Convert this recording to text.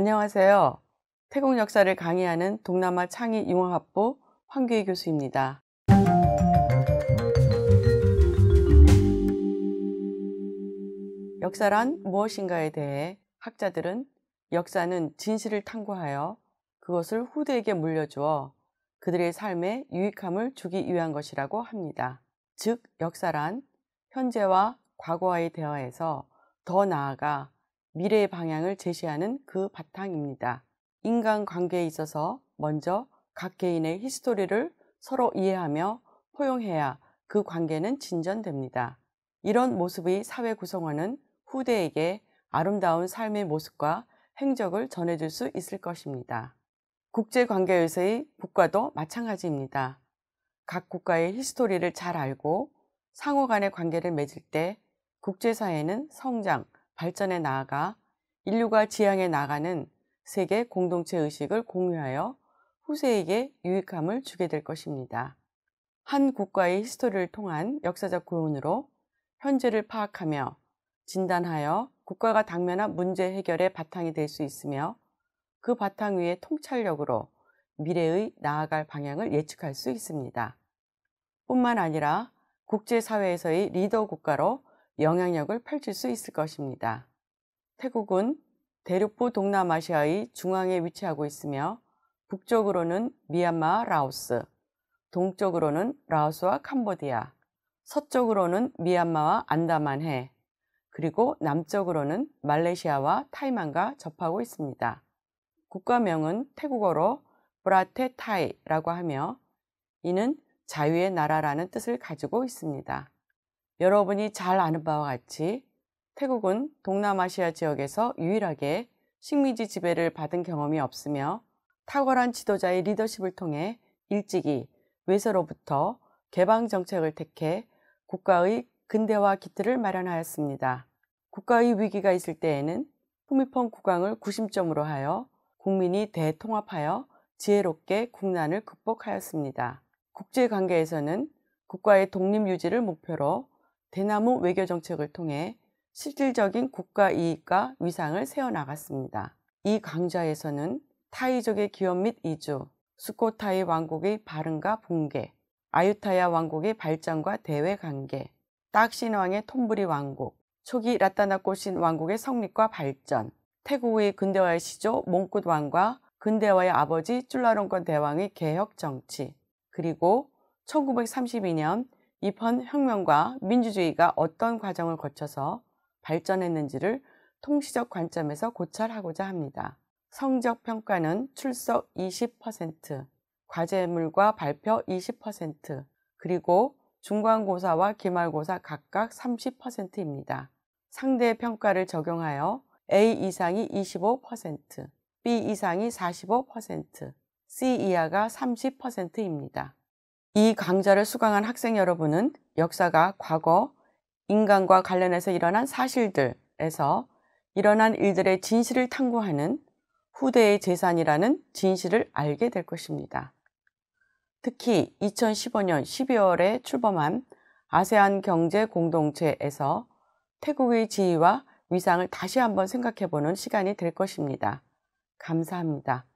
안녕하세요. 태국 역사를 강의하는 동남아 창의융합부 황규희 교수입니다. 역사란 무엇인가에 대해 학자들은 역사는 진실을 탐구하여 그것을 후대에게 물려주어 그들의 삶에 유익함을 주기 위한 것이라고 합니다. 즉, 역사란 현재와 과거와의 대화에서 더 나아가 미래의 방향을 제시하는 그 바탕입니다. 인간 관계에 있어서 먼저 각 개인의 히스토리를 서로 이해하며 포용해야 그 관계는 진전됩니다. 이런 모습이 사회 구성원은 후대에게 아름다운 삶의 모습과 행적을 전해줄 수 있을 것입니다. 국제관계에서의 국가도 마찬가지입니다. 각 국가의 히스토리를 잘 알고 상호 간의 관계를 맺을 때 국제사회는 성장, 발전에 나아가 인류가 지향해 나가는 세계 공동체 의식을 공유하여 후세에게 유익함을 주게 될 것입니다. 한 국가의 히스토리를 통한 역사적 고온으로 현재를 파악하며 진단하여 국가가 당면한 문제 해결의 바탕이 될 수 있으며 그 바탕 위에 통찰력으로 미래의 나아갈 방향을 예측할 수 있습니다. 뿐만 아니라 국제사회에서의 리더 국가로 영향력을 펼칠 수 있을 것입니다. 태국은 대륙부 동남아시아의 중앙에 위치하고 있으며 북쪽으로는 미얀마, 라오스, 동쪽으로는 라오스와 캄보디아, 서쪽으로는 미얀마와 안다만해, 그리고 남쪽으로는 말레이시아와 타이만과 접하고 있습니다. 국가명은 태국어로 브라테타이라고 하며 이는 자유의 나라라는 뜻을 가지고 있습니다. 여러분이 잘 아는 바와 같이 태국은 동남아시아 지역에서 유일하게 식민지 지배를 받은 경험이 없으며 탁월한 지도자의 리더십을 통해 일찍이 외서로부터 개방 정책을 택해 국가의 근대화 기틀을 마련하였습니다. 국가의 위기가 있을 때에는 후미펑 국왕을 구심점으로 하여 국민이 대통합하여 지혜롭게 국난을 극복하였습니다. 국제관계에서는 국가의 독립 유지를 목표로 대나무 외교 정책을 통해 실질적인 국가 이익과 위상을 세워나갔습니다. 이 강좌에서는 타이족의 기업 및 이주, 스코타이 왕국의 발흥과 붕괴, 아유타야 왕국의 발전과 대외 관계, 딱신왕의 톰브리 왕국, 초기 라타나코신 왕국의 성립과 발전, 태국의 근대화의 시조 몽꽃 왕과 근대화의 아버지 쭐라롱건 대왕의 개혁 정치, 그리고 1932년 이번 혁명과 민주주의가 어떤 과정을 거쳐서 발전했는지를 통시적 관점에서 고찰하고자 합니다. 성적 평가는 출석 20%, 과제물과 발표 20%, 그리고 중간고사와 기말고사 각각 30%입니다. 상대 평가를 적용하여 A 이상이 25%, B 이상이 45%, C 이하가 30%입니다. 이 강좌를 수강한 학생 여러분은 역사가 과거 인간과 관련해서 일어난 사실들에서 일어난 일들의 진실을 탐구하는 후대의 재산이라는 진실을 알게 될 것입니다. 특히 2015년 12월에 출범한 아세안 경제 공동체에서 태국의 지위와 위상을 다시 한번 생각해 보는 시간이 될 것입니다. 감사합니다.